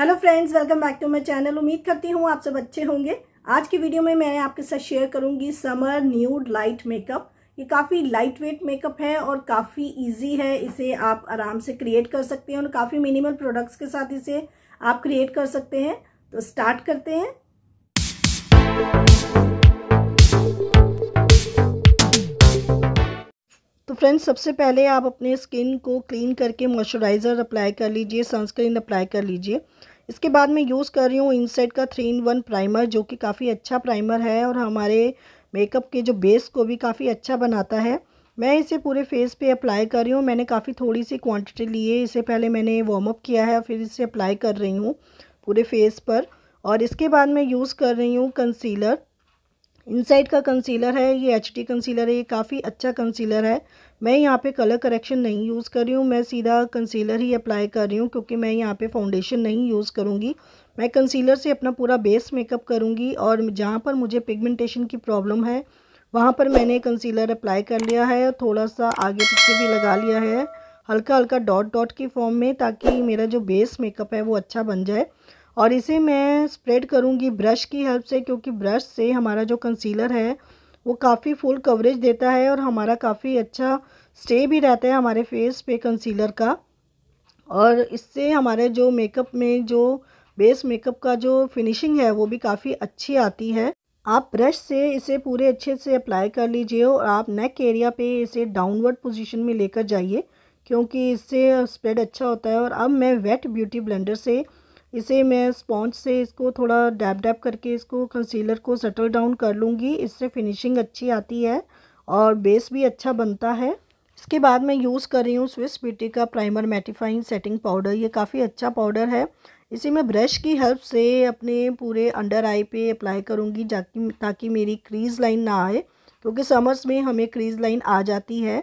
hello friends welcome back to my channel उम्मीद करती हूँ आप सब अच्छे होंगे आज की वीडियो में मैं आपके साथ शेयर करूंगी समर न्यूड लाइट मेकअप ये काफ़ी लाइट वेट मेकअप है और काफ़ी इजी है इसे आप आराम से क्रिएट कर सकते हैं और काफ़ी मिनिमल प्रोडक्ट्स के साथ इसे आप क्रिएट कर सकते हैं तो स्टार्ट करते हैं तो फ्रेंड्स सबसे पहले आप अपने स्किन को क्लीन करके मॉइस्चराइज़र अप्लाई कर लीजिए सनस्क्रीन अप्लाई कर लीजिए इसके बाद मैं यूज़ कर रही हूँ इनसेट का थ्री इन वन प्राइमर जो कि काफ़ी अच्छा प्राइमर है और हमारे मेकअप के जो बेस को भी काफ़ी अच्छा बनाता है मैं इसे पूरे फेस पे अप्लाई कर रही हूँ मैंने काफ़ी थोड़ी सी क्वांटिटी ली है इसे पहले मैंने वार्म अप किया है फिर इसे अप्लाई कर रही हूँ पूरे फेस पर और इसके बाद मैं यूज़ कर रही हूँ कंसीलर इनसाइड का कंसीलर है ये एच डी कंसीलर है ये काफ़ी अच्छा कंसीलर है मैं यहाँ पे कलर करेक्शन नहीं यूज़ कर रही हूँ मैं सीधा कंसीलर ही अप्लाई कर रही हूँ क्योंकि मैं यहाँ पे फाउंडेशन नहीं यूज़ करूँगी मैं कंसीलर से अपना पूरा बेस मेकअप करूँगी और जहाँ पर मुझे पिगमेंटेशन की प्रॉब्लम है वहाँ पर मैंने कंसीलर अप्लाई कर लिया है थोड़ा सा आगे पीछे भी लगा लिया है हल्का हल्का डॉट डॉट की फॉर्म में ताकि मेरा जो बेस मेकअप है वो अच्छा बन जाए और इसे मैं स्प्रेड करूँगी ब्रश की हेल्प से क्योंकि ब्रश से हमारा जो कंसीलर है वो काफ़ी फुल कवरेज देता है और हमारा काफ़ी अच्छा स्टे भी रहता है हमारे फेस पे कंसीलर का और इससे हमारे जो मेकअप में जो बेस मेकअप का जो फिनिशिंग है वो भी काफ़ी अच्छी आती है आप ब्रश से इसे पूरे अच्छे से अप्लाई कर लीजिए और आप नेक एरिया पे इसे डाउनवर्ड पोजीशन में लेकर जाइए क्योंकि इससे स्प्रेड अच्छा होता है और अब मैं वेट ब्यूटी ब्लेंडर से इसे मैं स्पॉन्च से इसको थोड़ा डैप डैप करके इसको कंसीलर को सटल डाउन कर लूँगी इससे फिनिशिंग अच्छी आती है और बेस भी अच्छा बनता है इसके बाद मैं यूज़ कर रही हूँ स्विस ब्यूटी का प्राइमर मैटिफाइंग सेटिंग पाउडर ये काफ़ी अच्छा पाउडर है इसे मैं ब्रश की हेल्प से अपने पूरे अंडर आई पे अप्लाई करूँगी जाकि ताकि मेरी क्रीज़ लाइन ना आए क्योंकि समर्स में हमें क्रीज़ लाइन आ जाती है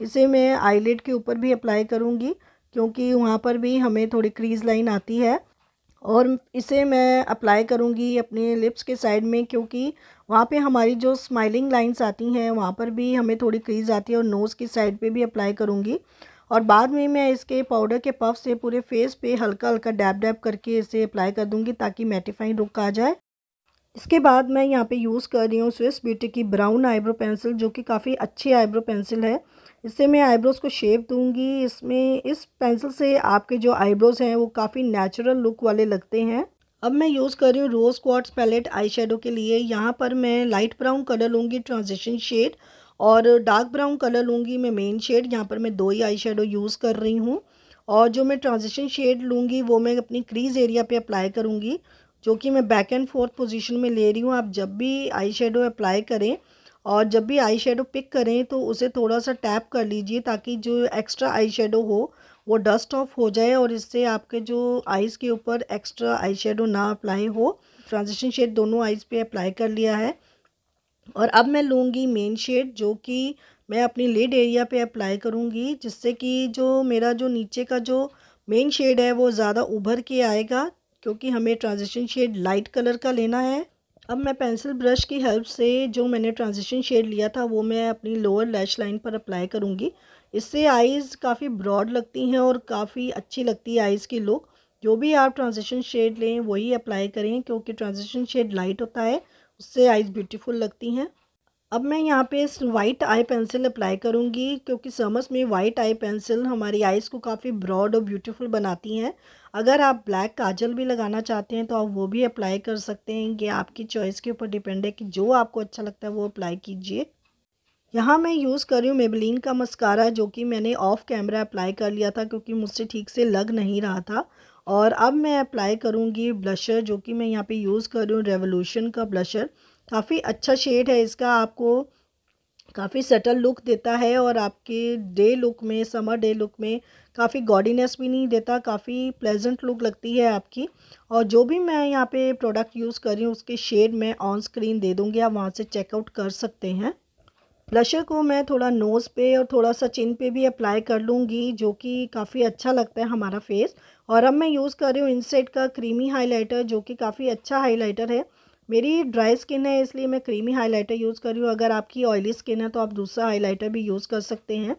इसे मैं आईलेट के ऊपर भी अप्लाई करूँगी क्योंकि वहाँ पर भी हमें थोड़ी क्रीज़ लाइन आती है और इसे मैं अप्लाई करूँगी अपने लिप्स के साइड में क्योंकि वहाँ पे हमारी जो स्माइलिंग लाइंस आती हैं वहाँ पर भी हमें थोड़ी क्रीज आती है और नोज़ की साइड पे भी अप्लाई करूँगी और बाद में मैं इसके पाउडर के पफ से पूरे फेस पे हल्का हल्का डैब डैब करके इसे अप्लाई कर दूँगी ताकि मेटिफाइन रुक आ जाए इसके बाद मैं यहाँ पर यूज़ कर रही हूँ स्विस ब्यूटी की ब्राउन आईब्रो पेंसिल जो कि काफ़ी अच्छी आईब्रो पेंसिल है इससे मैं आईब्रोज़ को शेप दूंगी इसमें इस पेंसिल से आपके जो आईब्रोज़ हैं वो काफ़ी नेचुरल लुक वाले लगते हैं अब मैं यूज़ कर रही हूँ रोज़ क्वार्ट्स पैलेट आई के लिए यहाँ पर मैं लाइट ब्राउन कलर लूँगी ट्रांजिशन शेड और डार्क ब्राउन कलर लूँगी मैं मेन शेड यहाँ पर मैं दो ही आई यूज़ कर रही हूँ और जो मैं ट्रांजिशन शेड लूँगी वो मैं अपनी क्रीज एरिया पे अप्लाई करूँगी जो कि मैं बैक एंड फोर्थ पोजीशन में ले रही हूँ आप जब भी आई अप्लाई करें और जब भी आई शेडो पिक करें तो उसे थोड़ा सा टैप कर लीजिए ताकि जो एक्स्ट्रा आई शेडो हो वो डस्ट ऑफ हो जाए और इससे आपके जो आइज़ के ऊपर एक्स्ट्रा आई शेडो ना अप्लाई हो ट्रांजिशन शेड दोनों आइज़ पे अप्लाई कर लिया है और अब मैं लूँगी मेन शेड जो कि मैं अपनी लेड एरिया पे अप्लाई करूँगी जिससे कि जो मेरा जो नीचे का जो मेन शेड है वो ज़्यादा उभर के आएगा क्योंकि हमें ट्रांजिशन शेड लाइट कलर का लेना है अब मैं पेंसिल ब्रश की हेल्प से जो मैंने ट्रांजिशन शेड लिया था वो मैं अपनी लोअर लैश लाइन पर अप्लाई करूँगी इससे आइज़ काफ़ी ब्रॉड लगती हैं और काफ़ी अच्छी लगती है आइज़ की लुक जो भी आप ट्रांजिशन शेड लें वही अप्लाई करें क्योंकि ट्रांजिशन शेड लाइट होता है उससे आइज़ ब्यूटीफुल लगती हैं अब मैं यहाँ पे इस वाइट आई पेंसिल अप्लाई करूँगी क्योंकि समर्स में वाइट आई पेंसिल हमारी आईज़ को काफ़ी ब्रॉड और ब्यूटीफुल बनाती हैं अगर आप ब्लैक काजल भी लगाना चाहते हैं तो आप वो भी अप्लाई कर सकते हैं ये आपकी चॉइस के ऊपर डिपेंड है कि जो आपको अच्छा लगता है वो अप्लाई कीजिए यहाँ मैं यूज़ कर रही हूँ मेबलिन का मस्कारा जो कि मैंने ऑफ़ कैमरा अप्लाई कर लिया था क्योंकि मुझसे ठीक से लग नहीं रहा था और अब मैं अप्लाई करूँगी ब्लशर जो कि मैं यहाँ पे यूज़ कर रही हूँ रेवोल्यूशन का ब्लशर काफ़ी अच्छा शेड है इसका आपको काफ़ी सटल लुक देता है और आपके डे लुक में समर डे लुक में काफ़ी गॉडीनेस भी नहीं देता काफ़ी प्लेजेंट लुक लगती है आपकी और जो भी मैं यहाँ पे प्रोडक्ट यूज़ कर रही हूँ उसके शेड मैं ऑन स्क्रीन दे दूँगी आप वहाँ से चेकआउट कर सकते हैं ब्लशर को मैं थोड़ा नोज़ पे और थोड़ा सा चिन पे भी अप्लाई कर लूँगी जो कि काफ़ी अच्छा लगता है हमारा फेस और अब मैं यूज़ कर रही हूँ इनसेट का क्रीमी हाइलाइटर जो कि काफ़ी अच्छा हाइलाइटर है मेरी ड्राई स्किन है इसलिए मैं क्रीमी हाइलाइटर यूज़ कर रही हूँ अगर आपकी ऑयली स्किन है तो आप दूसरा हाइलाइटर भी यूज़ कर सकते हैं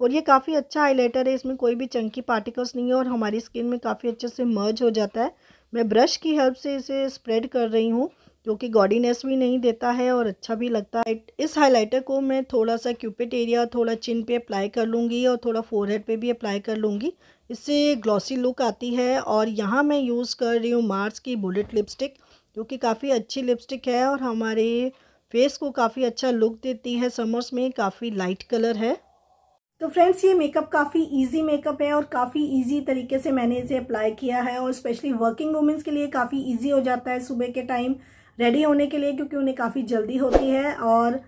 और ये काफ़ी अच्छा हाइलाइटर है इसमें कोई भी चंकी पार्टिकल्स नहीं है और हमारी स्किन में काफ़ी अच्छे से मर्ज हो जाता है मैं ब्रश की हेल्प से इसे स्प्रेड कर रही हूँ जो कि गॉडीनेस भी नहीं देता है और अच्छा भी लगता है इस हाइलाइटर को मैं थोड़ा सा क्यूपिट एरिया थोड़ा चिन पे अप्लाई कर लूँगी और थोड़ा फोरहेड पे भी अप्लाई कर लूँगी इससे ग्लॉसी लुक आती है और यहाँ मैं यूज़ कर रही हूँ मार्स की बुलेट लिपस्टिक जो कि काफ़ी अच्छी लिपस्टिक है और हमारे फेस को काफ़ी अच्छा लुक देती है समर्स में काफ़ी लाइट कलर है तो फ्रेंड्स ये मेकअप काफ़ी इजी मेकअप है और काफ़ी इजी तरीके से मैंने इसे अप्लाई किया है और स्पेशली वर्किंग वुमेंस के लिए काफ़ी इजी हो जाता है सुबह के टाइम रेडी होने के लिए क्योंकि उन्हें काफ़ी जल्दी होती है और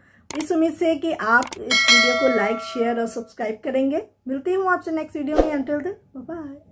इस उम्मीद से कि आप इस वीडियो को लाइक शेयर और सब्सक्राइब करेंगे मिलती हूँ आपसे नेक्स्ट वीडियो में अंटिल दिन बाय